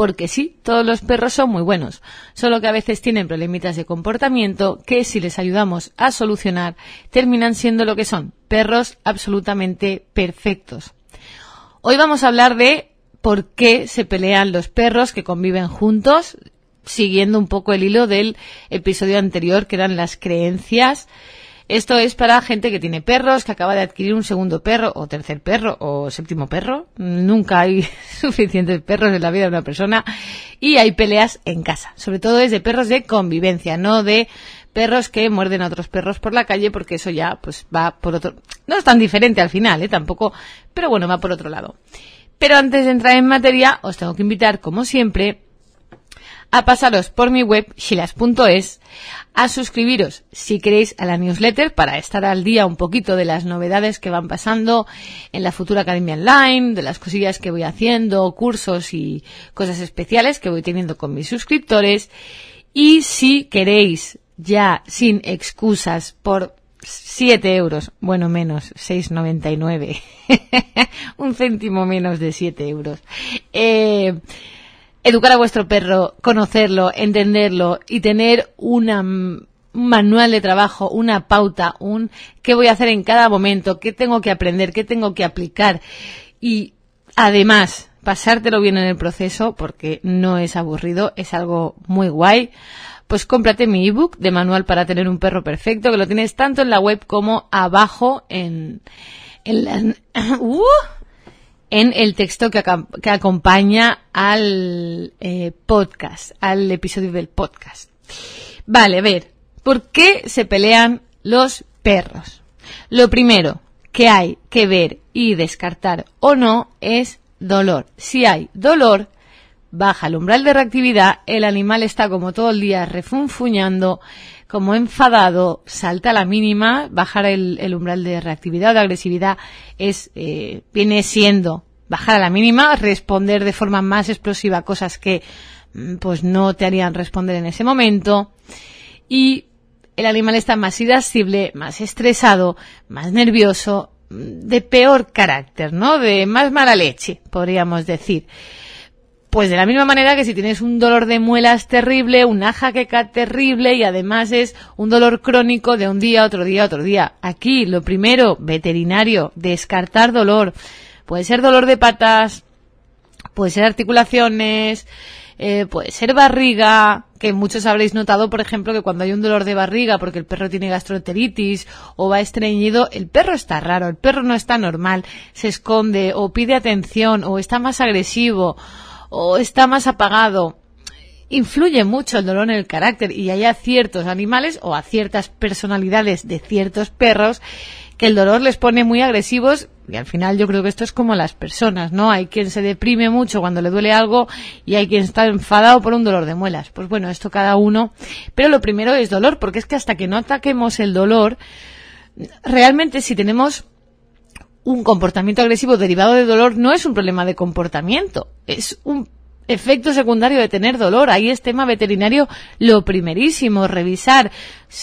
porque sí, todos los perros son muy buenos, solo que a veces tienen problemitas de comportamiento que si les ayudamos a solucionar terminan siendo lo que son, perros absolutamente perfectos. Hoy vamos a hablar de por qué se pelean los perros que conviven juntos, siguiendo un poco el hilo del episodio anterior que eran las creencias esto es para gente que tiene perros, que acaba de adquirir un segundo perro o tercer perro o séptimo perro. Nunca hay suficientes perros en la vida de una persona y hay peleas en casa. Sobre todo es de perros de convivencia, no de perros que muerden a otros perros por la calle porque eso ya pues va por otro no es tan diferente al final, ¿eh? tampoco, pero bueno, va por otro lado. Pero antes de entrar en materia, os tengo que invitar como siempre a pasaros por mi web shilas.es, a suscribiros si queréis a la newsletter para estar al día un poquito de las novedades que van pasando en la futura Academia Online, de las cosillas que voy haciendo, cursos y cosas especiales que voy teniendo con mis suscriptores. Y si queréis ya sin excusas por 7 euros, bueno menos, 6,99, un céntimo menos de 7 euros. Eh, educar a vuestro perro, conocerlo, entenderlo y tener mm, un manual de trabajo, una pauta, un qué voy a hacer en cada momento, qué tengo que aprender, qué tengo que aplicar y además pasártelo bien en el proceso porque no es aburrido, es algo muy guay. Pues cómprate mi ebook de manual para tener un perro perfecto que lo tienes tanto en la web como abajo en, la... ¡Uh! en el texto que, acompaña al eh, podcast, al episodio del podcast. Vale, a ver, ¿por qué se pelean los perros? Lo primero que hay que ver y descartar o no es dolor. Si hay dolor, baja el umbral de reactividad, el animal está como todo el día refunfuñando, como enfadado salta a la mínima, bajar el, umbral de reactividad o de agresividad es, eh, viene siendo bajar a la mínima, responder de forma más explosiva a cosas que mm, pues no te harían responder en ese momento y el animal está más irascible, más estresado, más nervioso, mm, de peor carácter, ¿no? De más mala leche, podríamos decir. Pues de la misma manera que si tienes un dolor de muelas terrible, una jaqueca terrible y además es un dolor crónico de un día, otro día, otro día. Aquí lo primero, veterinario, descartar dolor. Puede ser dolor de patas, puede ser articulaciones, eh, puede ser barriga, que muchos habréis notado, por ejemplo, que cuando hay un dolor de barriga porque el perro tiene gastroenteritis o va estreñido, el perro está raro, el perro no está normal, se esconde o pide atención o está más agresivo o está más apagado. Influye mucho el dolor en el carácter y hay a ciertos animales o a ciertas personalidades de ciertos perros que el dolor les pone muy agresivos y al final yo creo que esto es como las personas, ¿no? Hay quien se deprime mucho cuando le duele algo y hay quien está enfadado por un dolor de muelas. Pues bueno, esto cada uno. Pero lo primero es dolor, porque es que hasta que no ataquemos el dolor, realmente si tenemos un comportamiento agresivo derivado de dolor no es un problema de comportamiento, es un efecto secundario de tener dolor. Ahí es tema veterinario lo primerísimo, revisar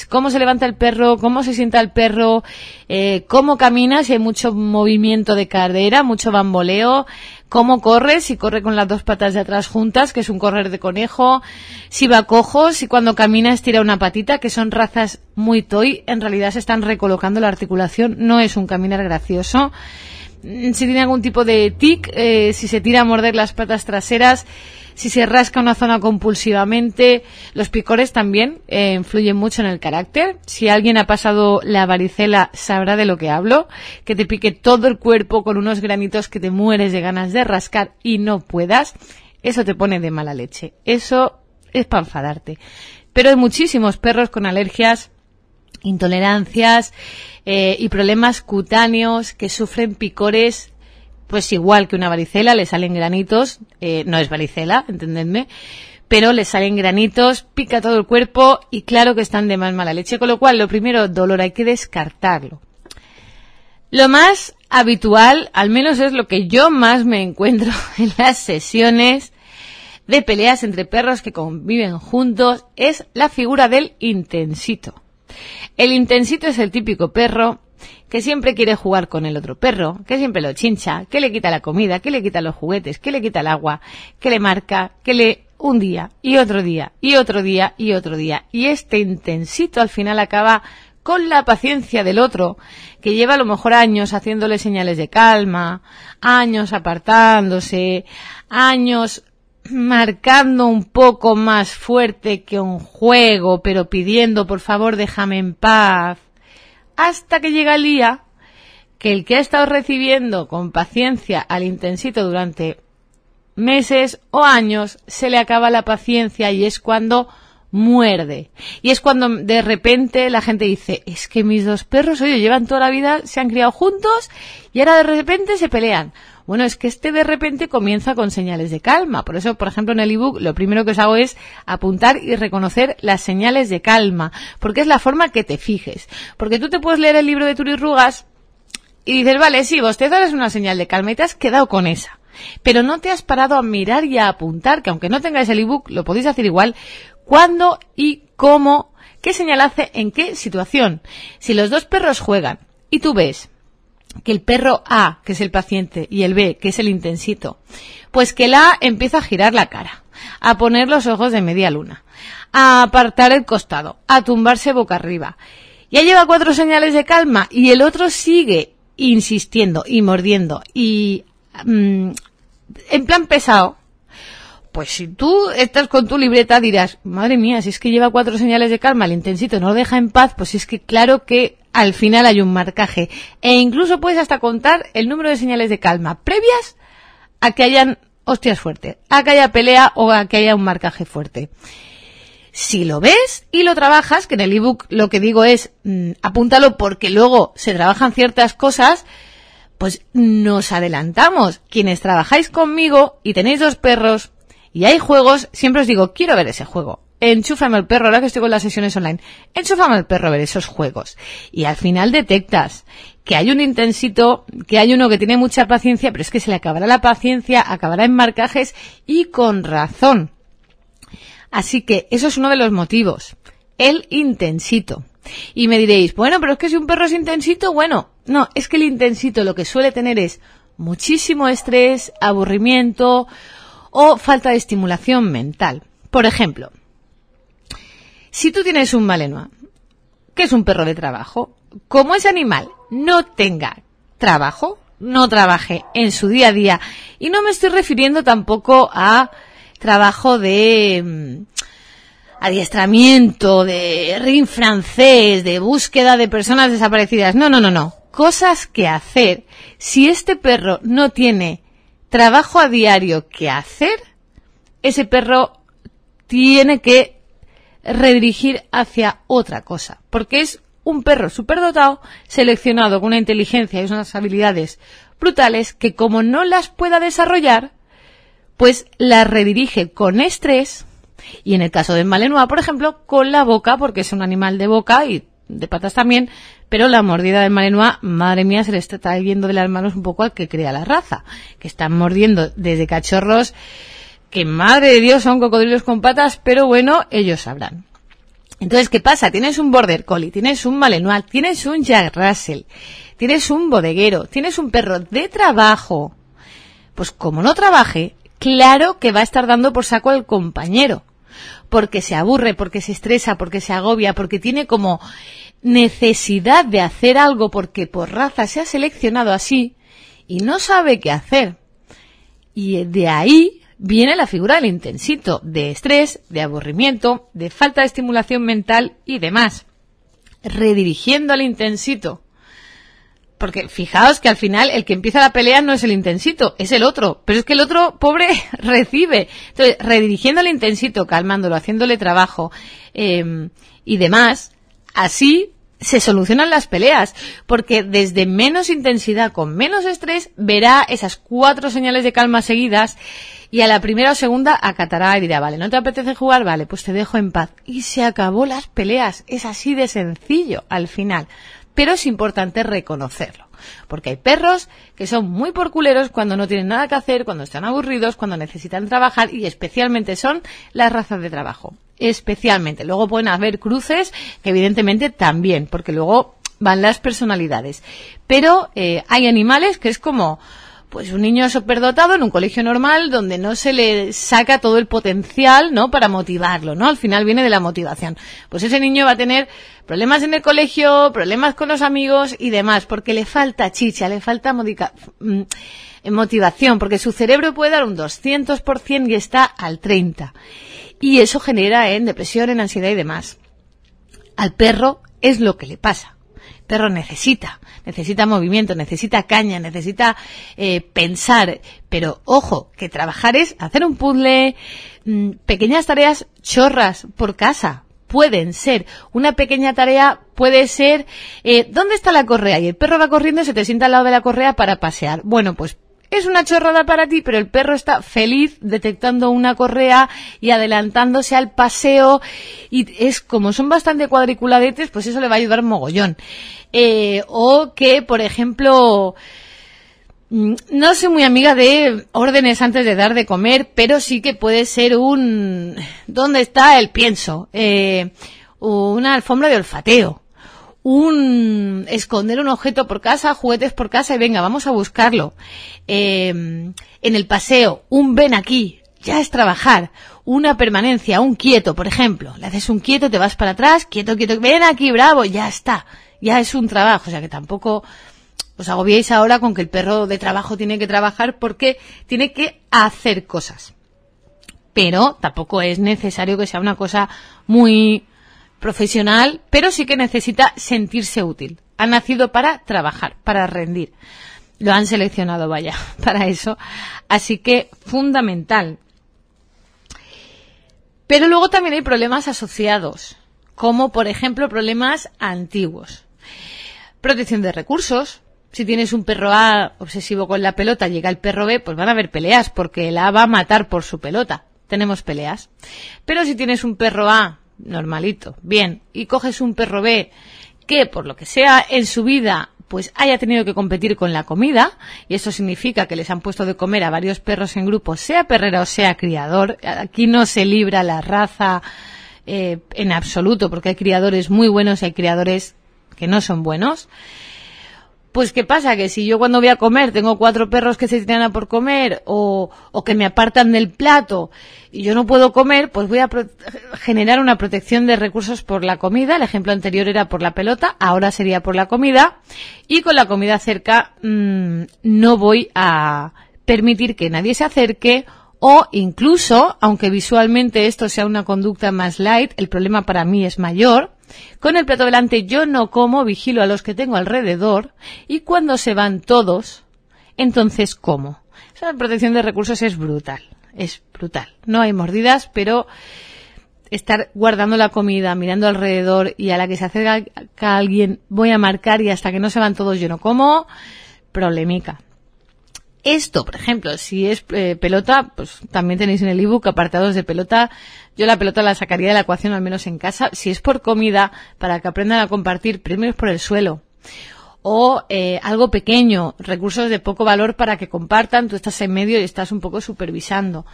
cómo se levanta el perro, cómo se sienta el perro, eh, cómo camina, si hay mucho movimiento de cadera, mucho bamboleo, cómo corre, si corre con las dos patas de atrás juntas, que es un correr de conejo, si va cojo, si cuando camina estira una patita, que son razas muy toy, en realidad se están recolocando la articulación, no es un caminar gracioso. Mm, si tiene algún tipo de tic, eh, si se tira a morder las patas traseras, si se rasca una zona compulsivamente. Los picores también eh, influyen mucho en el carácter. Si alguien ha pasado la varicela, sabrá de lo que hablo. Que te pique todo el cuerpo con unos granitos que te mueres de ganas de rascar y no puedas. Eso te pone de mala leche. Eso es para enfadarte. Pero hay muchísimos perros con alergias intolerancias eh, y problemas cutáneos que sufren picores pues igual que una varicela, le salen granitos, eh, no es varicela, entendedme, pero le salen granitos, pica todo el cuerpo y claro que están de más mala leche, con lo cual lo primero, dolor, hay que descartarlo. Lo más habitual, al menos es lo que yo más me encuentro en las sesiones de peleas entre perros que conviven juntos, es la figura del intensito. El intensito es el típico perro que siempre quiere jugar con el otro perro, que siempre lo chincha, que le quita la comida, que le quita los juguetes, que le quita el agua, que le marca, que le un día y otro día y otro día y otro día. Y este intensito al final acaba con la paciencia del otro, que lleva a lo mejor años haciéndole señales de calma, años apartándose, años marcando un poco más fuerte que un juego, pero pidiendo por favor déjame en paz hasta que llega el día que el que ha estado recibiendo con paciencia al intensito durante meses o años se le acaba la paciencia y es cuando muerde. Y es cuando de repente la gente dice, es que mis dos perros, oye, llevan toda la vida, se han criado juntos y ahora de repente se pelean. Bueno, es que este de repente comienza con señales de calma. Por eso, por ejemplo, en el ebook lo primero que os hago es apuntar y reconocer las señales de calma, porque es la forma que te fijes. Porque tú te puedes leer el libro de Turis Rugas y dices, vale, sí, te es una señal de calma y te has quedado con esa pero no te has parado a mirar y a apuntar, que aunque no tengáis el ebook, lo podéis hacer igual, cuándo y cómo, qué señal hace en qué situación. Si los dos perros juegan y tú ves que el perro A, que es el paciente, y el B, que es el intensito, pues que el A empieza a girar la cara, a poner los ojos de media luna, a apartar el costado, a tumbarse boca arriba. Ya lleva cuatro señales de calma y el otro sigue insistiendo y mordiendo y mm, en plan pesado, pues si tú estás con tu libreta dirás, madre mía, si es que lleva cuatro señales de calma, el intensito no lo deja en paz, pues es que claro que al final hay un marcaje. E incluso puedes hasta contar el número de señales de calma previas a que hayan hostias fuertes, a que haya pelea o a que haya un marcaje fuerte. Si lo ves y lo trabajas, que en el ebook lo que digo es mm, apúntalo porque luego se trabajan ciertas cosas, pues nos adelantamos. Quienes trabajáis conmigo y tenéis dos perros, y hay juegos, siempre os digo, quiero ver ese juego. Enchúfame el perro, ahora que estoy con las sesiones online. Enchúfame el perro a ver esos juegos. Y al final detectas que hay un intensito, que hay uno que tiene mucha paciencia, pero es que se le acabará la paciencia, acabará en marcajes y con razón. Así que eso es uno de los motivos. El intensito. Y me diréis, bueno, pero es que si un perro es intensito, bueno, no, es que el intensito lo que suele tener es muchísimo estrés, aburrimiento, o falta de estimulación mental. Por ejemplo, si tú tienes un malenoa, que es un perro de trabajo, como ese animal no tenga trabajo, no trabaje en su día a día, y no me estoy refiriendo tampoco a trabajo de mm, adiestramiento, de ring francés, de búsqueda de personas desaparecidas. No, no, no, no. Cosas que hacer si este perro no tiene trabajo a diario que hacer, ese perro tiene que redirigir hacia otra cosa, porque es un perro superdotado, seleccionado con una inteligencia y unas habilidades brutales que como no las pueda desarrollar, pues las redirige con estrés y en el caso de Malenua, por ejemplo, con la boca, porque es un animal de boca y de patas también, pero la mordida del Malinois, madre mía, se le está viendo de las manos un poco al que crea la raza, que están mordiendo desde cachorros que, madre de Dios, son cocodrilos con patas, pero bueno, ellos sabrán. Entonces, ¿qué pasa? Tienes un border collie, tienes un malinois, tienes un Jack Russell, tienes un bodeguero, tienes un perro de trabajo. Pues como no trabaje, claro que va a estar dando por saco al compañero porque se aburre, porque se estresa, porque se agobia, porque tiene como necesidad de hacer algo porque por raza se ha seleccionado así y no sabe qué hacer. Y de ahí viene la figura del intensito, de estrés, de aburrimiento, de falta de estimulación mental y demás. Redirigiendo al intensito porque fijaos que al final el que empieza la pelea no es el intensito, es el otro. Pero es que el otro, pobre, recibe. Entonces, redirigiendo al intensito, calmándolo, haciéndole trabajo em, y demás, así se solucionan las peleas, porque desde menos intensidad, con menos estrés, verá esas cuatro señales de calma seguidas y a la primera o segunda acatará y dirá, vale, ¿no te apetece jugar? Vale, pues te dejo en paz. Y se acabó las peleas. Es así de sencillo al final pero es importante reconocerlo. Porque hay perros que son muy porculeros cuando no tienen nada que hacer, cuando están aburridos, cuando necesitan trabajar y especialmente son las razas de trabajo. Especialmente. Luego pueden haber cruces, que evidentemente también, porque luego van las personalidades. Pero eh, hay animales que es como, pues un niño superdotado en un colegio normal donde no se le saca todo el potencial, ¿no? Para motivarlo, ¿no? Al final viene de la motivación. Pues ese niño va a tener problemas en el colegio, problemas con los amigos y demás, porque le falta chicha, le falta mm, motivación, porque su cerebro puede dar un 200% y está al 30. Y eso genera en ¿eh? depresión, en ansiedad y demás. Al perro es lo que le pasa perro necesita, necesita movimiento, necesita caña, necesita eh, pensar, pero ojo, que trabajar es hacer un puzzle, mm, pequeñas tareas chorras por casa. Pueden ser. Una pequeña tarea puede ser, eh, ¿dónde está la correa? Y el perro va corriendo y se te sienta al lado de la correa para pasear. Bueno, pues es una chorrada para ti, pero el perro está feliz detectando una correa y adelantándose al paseo. Y es como son bastante cuadriculadetes, pues eso le va a ayudar mogollón. Eh, o que, por ejemplo, mm, no soy muy amiga de órdenes antes de dar de comer, pero sí que puede ser un... ¿Dónde está el pienso? Eh, una alfombra de olfateo un esconder un objeto por casa, juguetes por casa y venga, vamos a buscarlo. Eh, en el paseo, un ven aquí, ya es trabajar. Una permanencia, un quieto, por ejemplo. Le haces un quieto, te vas para atrás, quieto, quieto, ven aquí, bravo, ya está. Ya es un trabajo, o sea que tampoco os agobiéis ahora con que el perro de trabajo tiene que trabajar porque tiene que hacer cosas. Pero tampoco es necesario que sea una cosa muy profesional, pero sí que necesita sentirse útil. Ha nacido para trabajar, para rendir. Lo han seleccionado, vaya, para eso. Así que fundamental. Pero luego también hay problemas asociados, como por ejemplo problemas antiguos. Protección de recursos, si tienes un perro A obsesivo con la pelota, llega el perro B, pues van a haber peleas, porque el A va a matar por su pelota. Tenemos peleas. Pero si tienes un perro A normalito, bien, y coges un perro B que por lo que sea en su vida pues haya tenido que competir con la comida, y eso significa que les han puesto de comer a varios perros en grupo, sea perrera o sea criador, aquí no se libra la raza eh, en absoluto, porque hay criadores muy buenos y hay criadores que no son buenos. Pues ¿qué pasa? Que si yo cuando voy a comer tengo cuatro perros que se tiran a por comer o, o que me apartan del plato y yo no puedo comer, pues voy a generar una protección de recursos por la comida. El ejemplo anterior era por la pelota, ahora sería por la comida. Y con la comida cerca mm, no voy a permitir que nadie se acerque o incluso, aunque visualmente esto sea una conducta más light, el problema para mí es mayor, con el plato delante yo no como, vigilo a los que tengo alrededor y cuando se van todos, entonces como. Esa protección de recursos es brutal, es brutal. No hay mordidas, pero estar guardando la comida, mirando alrededor y a la que se acerca alguien voy a marcar y hasta que no se van todos yo no como, problemica. Esto, por ejemplo, si es eh, pelota, pues también tenéis en el ebook apartados de pelota. Yo la pelota la sacaría de la ecuación, al menos en casa. Si es por comida, para que aprendan a compartir, premios por el suelo o eh, algo pequeño, recursos de poco valor para que compartan, tú estás en medio y estás un poco supervisando.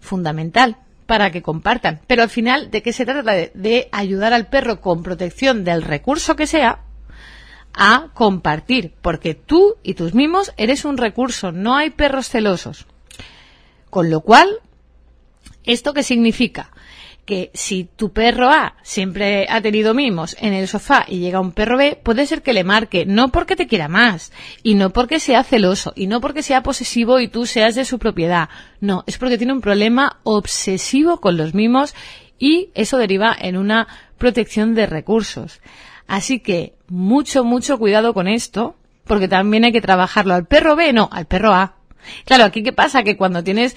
Fundamental para que compartan. Pero al final, ¿de qué se trata? de ayudar al perro con protección del recurso que sea a compartir, porque tú y tus mimos eres un recurso, no hay perros celosos. Con lo cual, ¿esto qué significa? que si tu perro A siempre ha tenido mimos en el sofá y llega un perro B, puede ser que le marque, no porque te quiera más, y no porque sea celoso, y no porque sea posesivo y tú seas de su propiedad. No, es porque tiene un problema obsesivo con los mimos y eso deriva en una protección de recursos. Así que mucho, mucho cuidado con esto, porque también hay que trabajarlo al perro B, no, al perro A. Claro, aquí qué pasa, que cuando tienes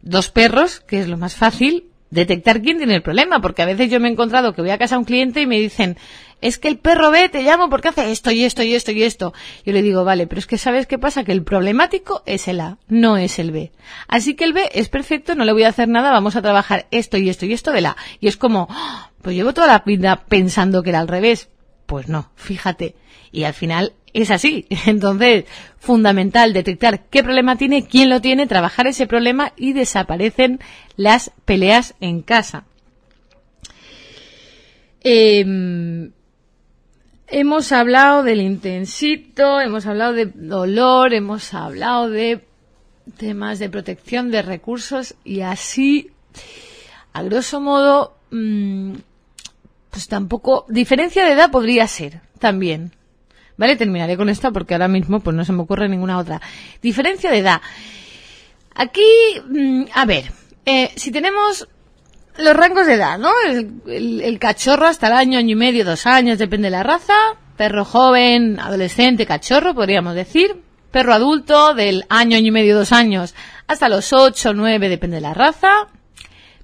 dos perros, que es lo más fácil, detectar quién tiene el problema, porque a veces yo me he encontrado que voy a casa a un cliente y me dicen, es que el perro B te llamo porque hace esto y esto y esto y esto. Yo le digo, vale, pero es que sabes qué pasa, que el problemático es el A, no es el B. Así que el B es perfecto, no le voy a hacer nada, vamos a trabajar esto y esto y esto del A. Y es como, ¡Ah!, pues llevo toda la vida pensando que era al revés. Pues no, fíjate. Y al final es así. Entonces, fundamental detectar qué problema tiene, quién lo tiene, trabajar ese problema y desaparecen las peleas en casa. Em, hemos hablado del intensito, hemos hablado de dolor, hemos hablado de temas de protección de recursos y así, a grosso modo, mm, pues tampoco, diferencia de edad podría ser también. ¿Vale? Terminaré con esta porque ahora mismo pues no se me ocurre ninguna otra. Diferencia de edad. Aquí, mm, a ver, eh, si tenemos los rangos de edad, ¿no? El, el, cachorro hasta el año, año y medio, dos años, depende de la raza. Perro joven, adolescente, cachorro, podríamos decir. Perro adulto del año, año y medio, dos años, hasta los ocho, nueve, depende de la raza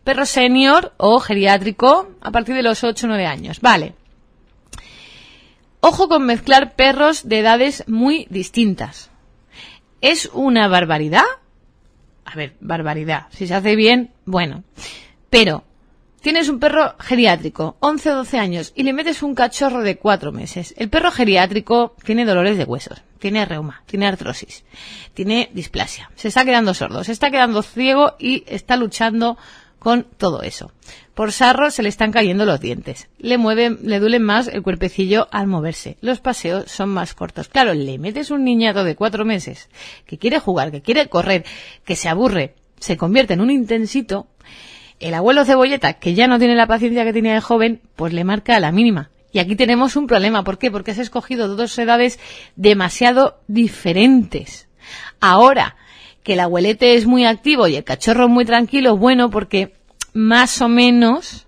perro senior o geriátrico a partir de los 8 o 9 años. Vale. Ojo con mezclar perros de edades muy distintas. ¿Es una barbaridad? A ver, barbaridad. Si se hace bien, bueno. Pero, tienes un perro geriátrico, 11 o 12 años, y le metes un cachorro de 4 meses. El perro geriátrico tiene dolores de huesos, tiene reuma, tiene artrosis, tiene displasia, se está quedando sordo, se está quedando ciego y está luchando con todo eso. Por sarro se le están cayendo los dientes. Le mueven, le duelen más el cuerpecillo al moverse. Los paseos son más cortos. Claro, le metes un niñato de cuatro meses que quiere jugar, que quiere correr, que se aburre, se convierte en un intensito. El abuelo cebolleta, que ya no tiene la paciencia que tenía de joven, pues le marca a la mínima. Y aquí tenemos un problema. ¿Por qué? Porque has escogido dos edades demasiado diferentes. Ahora, que el abuelete es muy activo y el cachorro muy tranquilo, bueno, porque más o menos,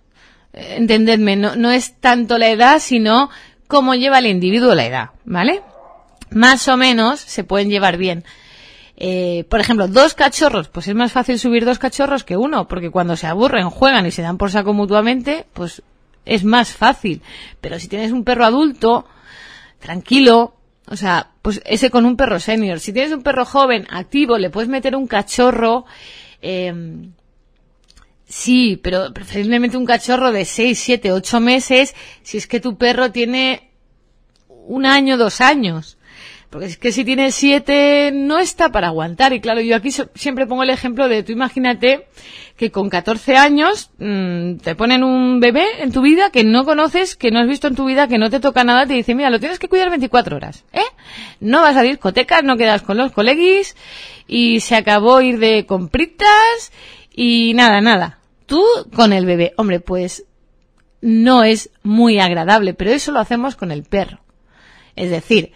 eh, entendedme, no, no es tanto la edad, sino cómo lleva el individuo la edad, ¿vale? Más o menos se pueden llevar bien. Eh, por ejemplo, dos cachorros, pues es más fácil subir dos cachorros que uno, porque cuando se aburren, juegan y se dan por saco mutuamente, pues es más fácil. Pero si tienes un perro adulto, tranquilo, o sea, pues ese con un perro senior. Si tienes un perro joven, activo, le puedes meter un cachorro. Em, sí, pero preferiblemente un cachorro de 6, 7, 8 meses si es que tu perro tiene un año, dos años. Porque es que si tienes siete no está para aguantar. Y claro, yo aquí siempre pongo el ejemplo de tú imagínate que con 14 años mm, te ponen un bebé en tu vida que no conoces, que no has visto en tu vida, que no te toca nada, te dicen, mira, lo tienes que cuidar 24 horas, ¿eh? No vas a discotecas, no quedas con los coleguis y se acabó ir de compritas y nada, nada. Tú con el bebé. Hombre, pues no es muy agradable, pero eso lo hacemos con el perro. Es decir,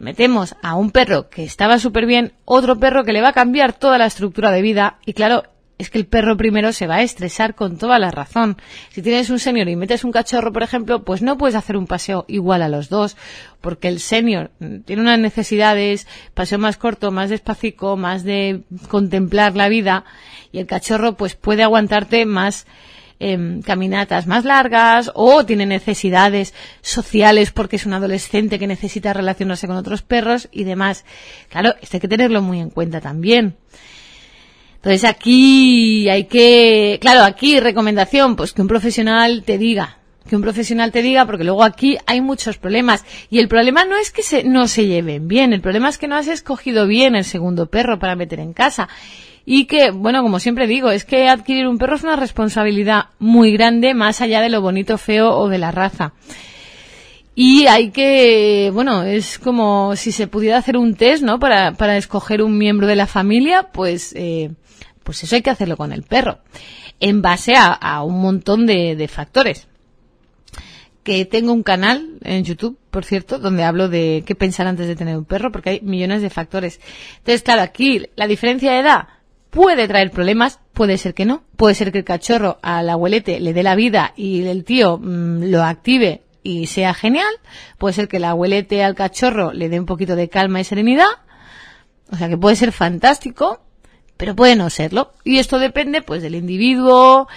metemos a un perro que estaba súper bien, otro perro que le va a cambiar toda la estructura de vida y claro, es que el perro primero se va a estresar con toda la razón. Si tienes un señor y metes un cachorro, por ejemplo, pues no puedes hacer un paseo igual a los dos, porque el senior mm, tiene unas necesidades, paseo más corto, más despacito, más de contemplar la vida, y el cachorro pues puede aguantarte más Em, caminatas más largas o tiene necesidades sociales porque es un adolescente que necesita relacionarse con otros perros y demás. Claro, esto hay que tenerlo muy en cuenta también. Entonces aquí hay que, claro, aquí recomendación, pues que un profesional te diga, que un profesional te diga, porque luego aquí hay muchos problemas. Y el problema no es que no se lleven bien, el problema es que no has escogido bien el segundo perro para meter en casa y que, bueno, como siempre digo, es que adquirir un perro es una responsabilidad muy grande más allá de lo bonito, feo o de la raza. Y hay que, bueno, es como si se pudiera hacer un test, ¿no? Para, para escoger un miembro de la familia, pues, eh, pues eso hay que hacerlo con el perro, en base a, un montón de, de factores que tengo un canal en YouTube, por cierto, donde hablo de qué pensar antes de tener un perro, porque hay millones de factores. Entonces, claro, aquí la diferencia de edad, puede traer problemas, puede ser que no. Puede ser que el cachorro al abuelete le dé la vida y el tío mm, lo active y sea genial. Puede ser que el abuelete al cachorro le dé un poquito de calma y serenidad. O sea que puede ser fantástico, pero puede no serlo. Y esto depende pues del individuo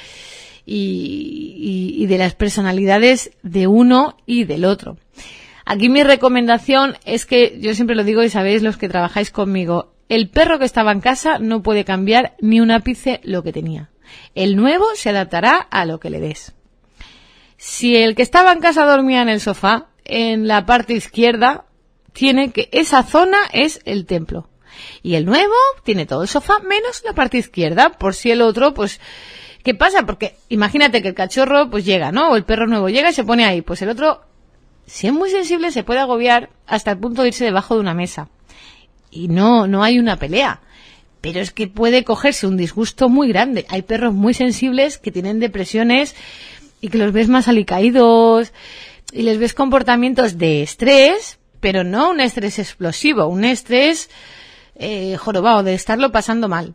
y de las personalidades de uno y del otro. Aquí mi recomendación es que yo siempre lo digo y sabéis los que trabajáis conmigo, el perro que estaba en casa no puede cambiar ni un ápice lo que tenía. El nuevo se adaptará a lo que le des. Si el que estaba en casa dormía en el sofá, en la parte izquierda tiene que esa zona es el templo. Y el nuevo tiene todo el sofá menos la parte izquierda, por si el otro pues ¿Qué pasa? Porque imagínate que el cachorro pues llega, ¿no? O el perro nuevo llega y se pone ahí. Pues el otro, si es muy sensible, se puede agobiar hasta el punto de irse debajo de una mesa y no, no hay una pelea. Pero es que puede cogerse un disgusto muy grande. Hay perros muy sensibles que tienen depresiones y que los ves más alicaídos y les ves comportamientos de estrés, pero no un estrés explosivo, un estrés eh, jorobado, de estarlo pasando mal.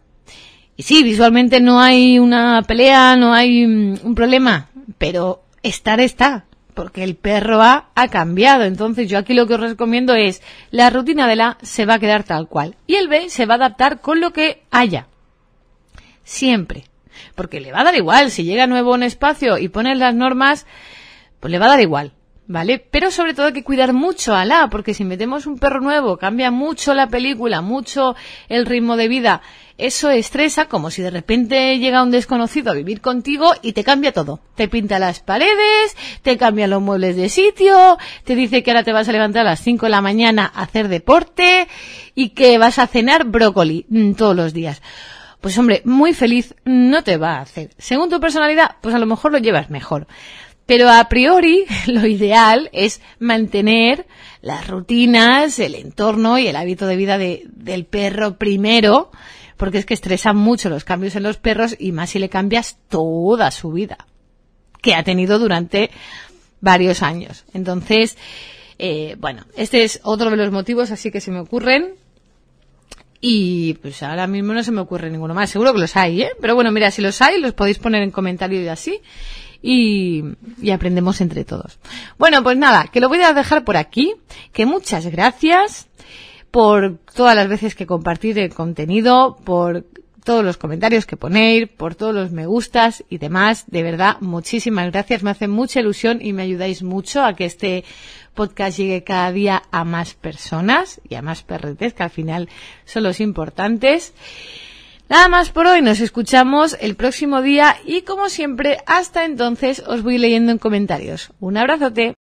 Y sí, visualmente no hay una pelea, no hay mm, un problema, pero estar está porque el perro ha, ha cambiado. Entonces yo aquí lo que os recomiendo es la rutina del A se va a quedar tal cual y el B se va a adaptar con lo que haya. Siempre. Porque le va a dar igual si llega nuevo un espacio y pones las normas, pues le va a dar igual. ¿vale? Pero sobre todo hay que cuidar mucho a la, porque si metemos un perro nuevo, cambia mucho la película, mucho el ritmo de vida. Eso estresa como si de repente llega un desconocido a vivir contigo y te cambia todo. Te pinta las paredes, te cambia los muebles de sitio, te dice que ahora te vas a levantar a las 5 de la mañana a hacer deporte y que vas a cenar brócoli mm, todos los días. Pues hombre, muy feliz no te va a hacer. Según tu personalidad, pues a lo mejor lo llevas mejor. Pero a priori lo ideal es mantener las rutinas, el entorno y el hábito de vida del perro primero, porque es que estresan mucho los cambios en los perros y más si le cambias toda su vida, que ha tenido durante varios años. Entonces, eh, bueno, este es otro de los motivos así que se me ocurren. Y pues ahora mismo no se me ocurre ninguno más. Seguro que los hay, ¿eh? Pero bueno, mira, si los hay, los podéis poner en comentario y así y, aprendemos entre todos. Bueno, pues nada, que lo voy a dejar por aquí, que muchas gracias por todas las veces que compartir el contenido, por todos los comentarios que ponéis, por todos los me gustas y demás. De verdad, muchísimas gracias. Me hace mucha ilusión y me ayudáis mucho a que este podcast llegue cada día a más personas y a más perretes, que al final son los importantes. Nada más por hoy, nos escuchamos el próximo día y como siempre, hasta entonces os voy leyendo en comentarios. Un abrazote.